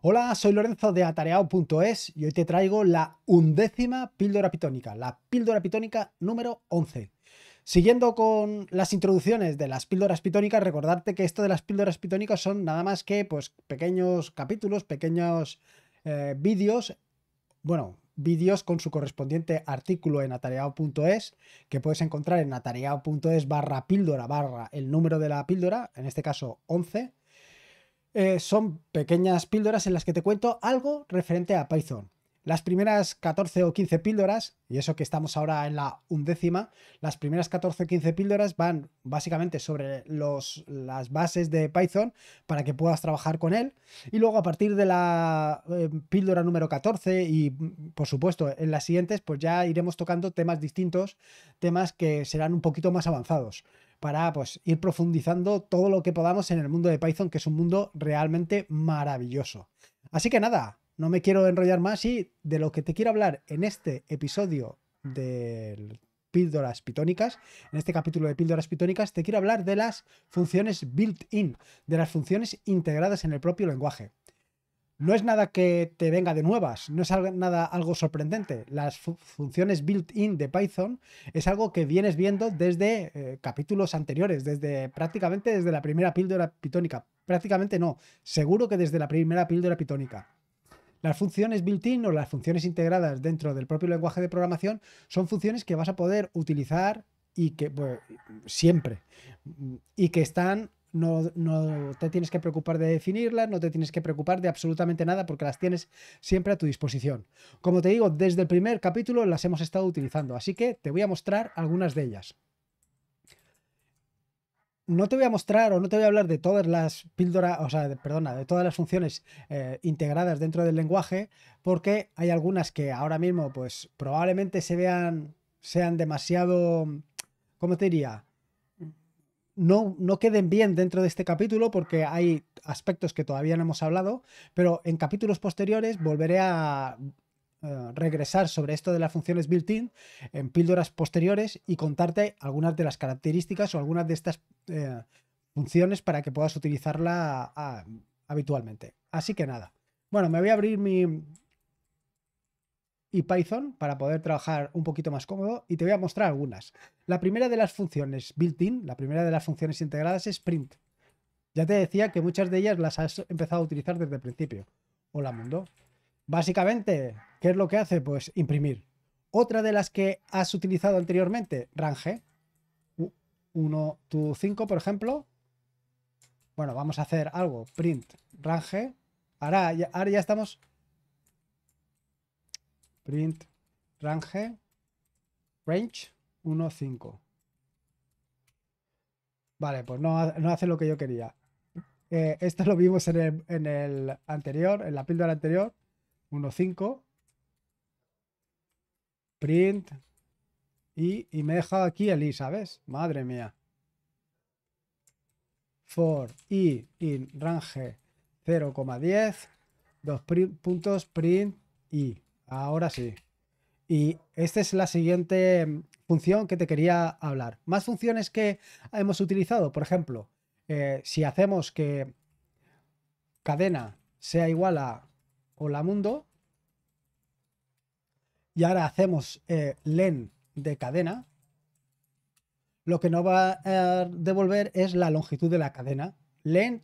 Hola, soy Lorenzo de atareado.es y hoy te traigo la undécima píldora pitónica, la píldora pitónica número 11. Siguiendo con las introducciones de las píldoras pitónicas, recordarte que esto de las píldoras pitónicas son nada más que pues, pequeños capítulos, pequeños eh, vídeos, bueno, vídeos con su correspondiente artículo en atareado.es, que puedes encontrar en atareado.es barra píldora barra el número de la píldora, en este caso 11, eh, son pequeñas píldoras en las que te cuento algo referente a Python. Las primeras 14 o 15 píldoras, y eso que estamos ahora en la undécima, las primeras 14 o 15 píldoras van básicamente sobre las bases de Python para que puedas trabajar con él. Y luego a partir de la eh, píldora número 14 y por supuesto en las siguientes, pues ya iremos tocando temas distintos, temas que serán un poquito más avanzados para pues, ir profundizando todo lo que podamos en el mundo de Python, que es un mundo realmente maravilloso. Así que nada, no me quiero enrollar más y de lo que te quiero hablar en este episodio mm. de píldoras pitónicas. En este capítulo de píldoras pitónicas te quiero hablar de las funciones built-in, de las funciones integradas en el propio lenguaje no es nada que te venga de nuevas, no es nada algo sorprendente. Las funciones built-in de Python es algo que vienes viendo desde eh, capítulos anteriores, desde prácticamente desde la primera píldora pitónica. Prácticamente no, seguro que desde la primera píldora pitónica. Las funciones built-in o las funciones integradas dentro del propio lenguaje de programación son funciones que vas a poder utilizar y que pues, siempre y que están no, te tienes que preocupar de definirlas, no te tienes que preocupar de absolutamente nada porque las tienes siempre a tu disposición. Como te digo, desde el primer capítulo las hemos estado utilizando, así que te voy a mostrar algunas de ellas. No te voy a mostrar o no te voy a hablar de todas las píldoras, o sea, perdona, de todas las funciones eh, integradas dentro del lenguaje, porque hay algunas que ahora mismo, pues probablemente se vean, sean demasiado, ¿cómo te diría? no, queden bien dentro de este capítulo porque hay aspectos que todavía no hemos hablado, pero en capítulos posteriores volveré a eh, regresar sobre esto de las funciones built-in en píldoras posteriores y contarte algunas de las características o algunas de estas eh, funciones para que puedas utilizarla ah, habitualmente. Así que nada. Bueno, me voy a abrir mi, y Python para poder trabajar un poquito más cómodo y te voy a mostrar algunas. La primera de las funciones built-in, la primera de las funciones integradas es print. Ya te decía que muchas de ellas las has empezado a utilizar desde el principio. Hola mundo. Básicamente, ¿qué es lo que hace? Pues imprimir. Otra de las que has utilizado anteriormente, range. 1, 2, 5, por ejemplo. Bueno, vamos a hacer algo. Print, range. Ahora ya, ahora ya estamos print range range 1.5. Vale, pues no, hace lo que yo quería. Eh, esto lo vimos en el, anterior, en la píldora anterior, 1.5. Print. Y, y, me he dejado aquí el i, ¿sabes? Madre mía. For i in range 0,10. Dos puntos print i. Ahora sí. Y esta es la siguiente mm, función que te quería hablar. Más funciones que hemos utilizado. Por ejemplo, eh, si hacemos que cadena sea igual a hola mundo, y ahora hacemos eh, len de cadena, lo que nos va a devolver es la longitud de la cadena. Lend,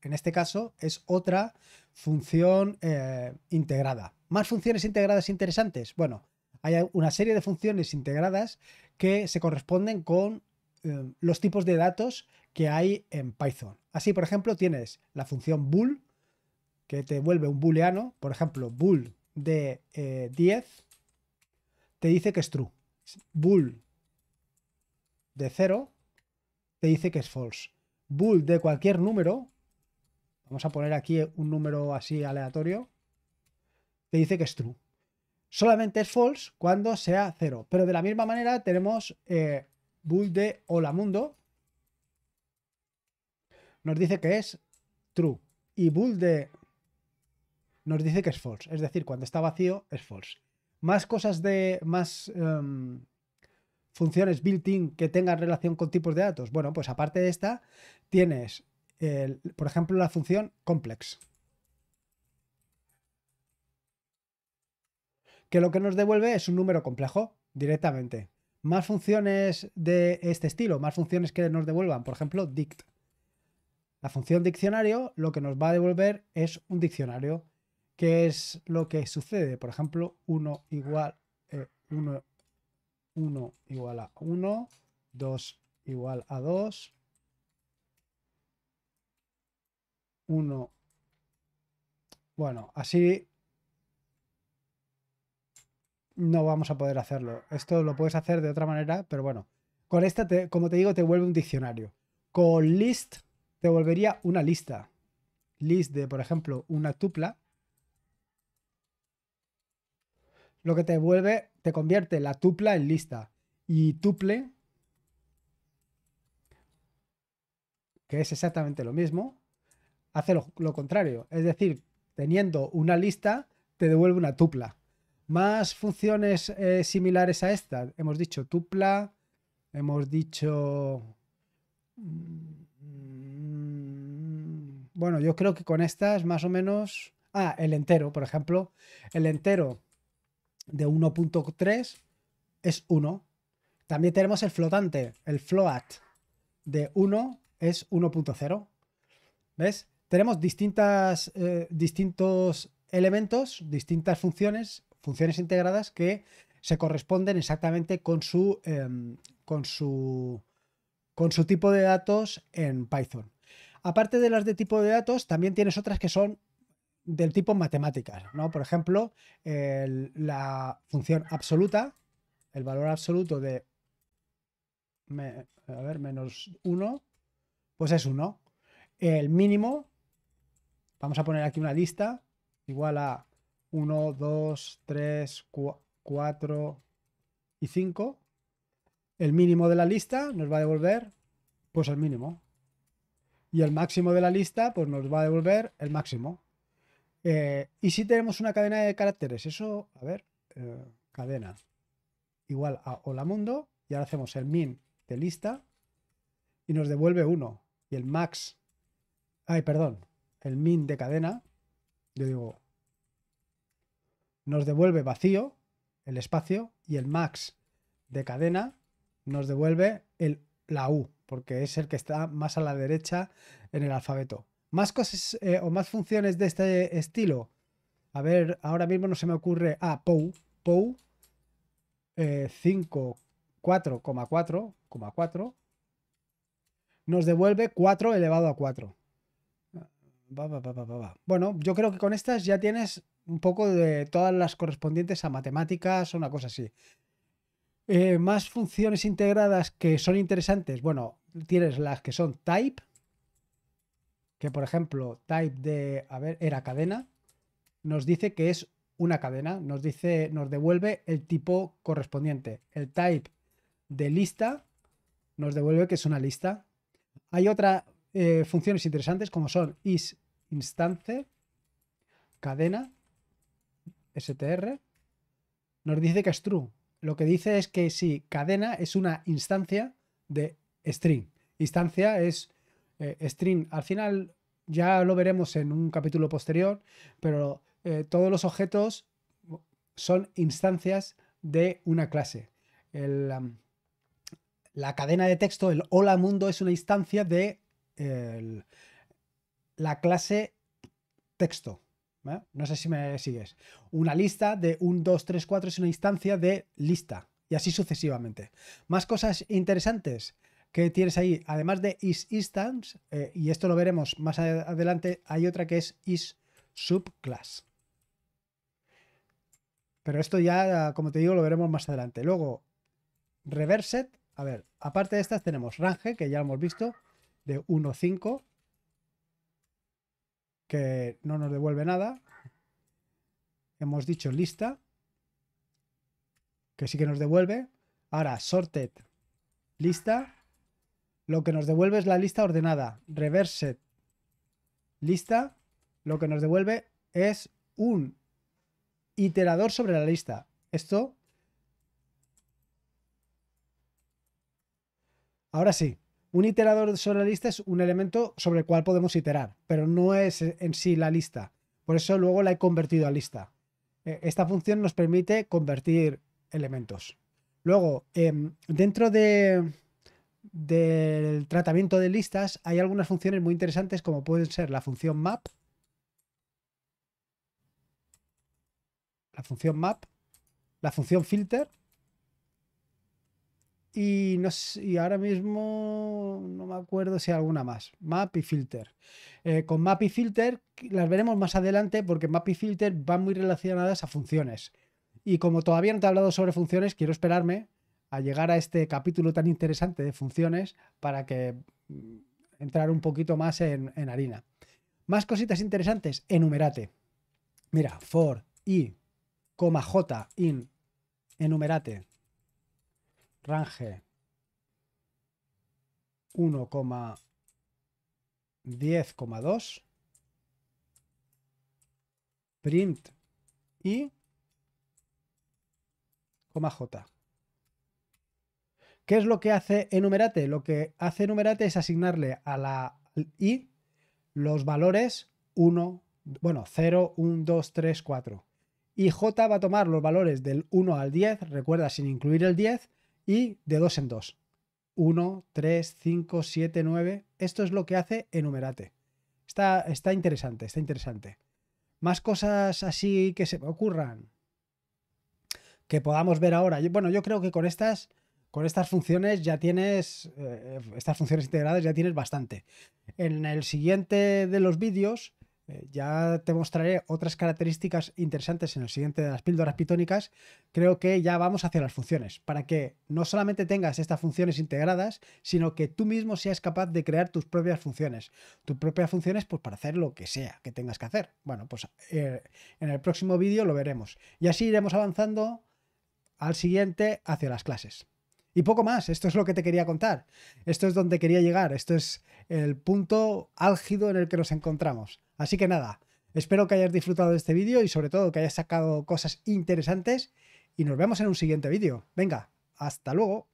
en este caso, es otra función eh, integrada. ¿Más funciones integradas interesantes? Bueno, hay una serie de funciones integradas que se corresponden con eh, los tipos de datos que hay en Python. Así, por ejemplo, tienes la función bool, que te vuelve un booleano, por ejemplo, bool de 10, eh, te dice que es true. Bool de 0, te dice que es false. Bool de cualquier número, vamos a poner aquí un número así aleatorio, te dice que es true. Solamente es false cuando sea cero. Pero de la misma manera tenemos eh, bool de hola mundo. Nos dice que es true. Y bool de nos dice que es false. Es decir, cuando está vacío es false. Más cosas de... más em, funciones built-in que tengan relación con tipos de datos. Bueno, pues aparte de esta, tienes por ejemplo, la función complex. Que lo que nos devuelve es un número complejo directamente. Más funciones de este estilo, más funciones que nos devuelvan, por ejemplo, dict. La función diccionario lo que nos va a devolver es un diccionario, que es lo que sucede. Por ejemplo, 1 igual eh, igual a 1, 2 igual a 2, uno Bueno, así no vamos a poder hacerlo. Esto lo puedes hacer de otra manera, pero bueno. Con esta, como te digo, te vuelve un diccionario. Con list te volvería una lista. List de, por ejemplo, una tupla. Lo que te vuelve, te convierte la tupla en lista. Y tuple, que es exactamente lo mismo, hace lo, contrario. Es decir, teniendo una lista, te devuelve una tupla. Más funciones eh, similares a esta. Hemos dicho tupla, hemos dicho... Mm, bueno, yo creo que con estas más o menos... Ah, el entero, por ejemplo. El entero de 1.3 es 1. También tenemos el flotante, el float de 1 es 1.0. ¿Ves? tenemos distintas, eh, distintos elementos, distintas funciones, funciones integradas que se corresponden exactamente con su, em, con su, con su tipo de datos en Python. Aparte de las de tipo de datos, también tienes otras que son del tipo matemáticas, Por ejemplo, la función absoluta, el valor absoluto de a ver, menos 1, pues es 1. El mínimo Vamos a poner aquí una lista igual a 1, 2, 3, 4 y 5. El mínimo de la lista nos va a devolver pues el mínimo. Y el máximo de la lista pues nos va a devolver el máximo. Eh, y si tenemos una cadena de caracteres, eso, a ver, eh, cadena igual a hola mundo y ahora hacemos el min de lista y nos devuelve 1 y el max, ay perdón, el min de cadena, yo digo, nos devuelve vacío el espacio y el max de cadena nos devuelve el, la U, porque es el que está más a la derecha en el alfabeto. Más cosas eh, o más funciones de este estilo. A ver, ahora mismo no se me ocurre. Ah, POU. POU 5, eh, 4, nos devuelve 4 elevado a 4. Bueno, yo creo que con estas ya tienes un poco de todas las correspondientes a matemáticas o una cosa así. Eh, más funciones integradas que son interesantes. Bueno, tienes las que son type, que por ejemplo, type de, a ver, era cadena, nos dice que es una cadena, nos dice, nos devuelve el tipo correspondiente. El type de lista nos devuelve que es una lista. Hay otra eh, funciones interesantes como son is instance, cadena, str. Nos dice que es true. Lo que dice es que si cadena es una instancia de string. Instancia es eh, string. Al final ya lo veremos en un capítulo posterior, pero eh, todos los objetos son instancias de una clase. la cadena de texto, el hola mundo, es una instancia de la clase texto. ¿eh? No sé si me sigues. Una lista de 1, 2, 3, 4 es una instancia de lista y así sucesivamente. Más cosas interesantes que tienes ahí, además de is instance, eh, y esto lo veremos más adelante, hay otra que es is subclass. Pero esto ya, como te digo, lo veremos más adelante. Luego, reverset. A ver, aparte de estas tenemos range, que ya hemos visto de 1.5 que no nos devuelve nada. Hemos dicho lista, que sí que nos devuelve. Ahora, sorted, lista. Lo que nos devuelve es la lista ordenada. Reversed, lista. Lo que nos devuelve es un iterador sobre la lista. Esto... Ahora sí, un iterador sobre la lista es un elemento sobre el cual podemos iterar, pero no es en sí la lista. Por eso luego la he convertido a lista. E, esta función nos permite convertir elementos. Luego, em, dentro del tratamiento de listas hay algunas funciones muy interesantes como pueden ser la función map. La función map. La función filter. Y, y ahora mismo no me acuerdo si hay alguna más. Map y Filter. Eh, con Map y Filter las veremos más adelante porque Map y Filter van muy relacionadas a funciones. Y como todavía no te he hablado sobre funciones, quiero esperarme a llegar a este capítulo tan interesante de funciones para que mm, entrar un poquito más en, harina. Más cositas interesantes, enumerate. Mira, for, i, coma, j, in, enumerate range 1, 1,10,2 print i, j. ¿Qué es lo que hace enumerate? Lo que hace enumerate es asignarle a la i los valores 1, bueno, 0, 1, 2, 3, 4. Y j va a tomar los valores del 1 al 10, recuerda sin incluir el 10, y de dos en dos. 1, 3, 5, 7, 9. Esto es lo que hace enumerate. Está, está interesante, está interesante. Más cosas así que se ocurran. Que podamos ver ahora. bueno, yo creo que con estas, con estas funciones ya tienes. Eh, eh, estas funciones integradas ya tienes bastante. En el siguiente de los vídeos eh, ya te mostraré otras características interesantes en el siguiente de las píldoras pitónicas. Creo que ya vamos hacia las funciones, para que no solamente tengas estas funciones integradas, sino que tú mismo seas capaz de crear tus propias funciones. Tus propias funciones, pues, para hacer lo que sea que tengas que hacer. Bueno, pues eh, en el próximo vídeo lo veremos. Y así iremos avanzando al siguiente hacia las clases. Y poco más, esto es lo que te quería contar. Esto es donde quería llegar, esto es el punto álgido en el que nos encontramos. Así que nada, espero que hayas disfrutado de este vídeo y sobre todo que hayas sacado cosas interesantes y nos vemos en un siguiente vídeo. Venga, hasta luego.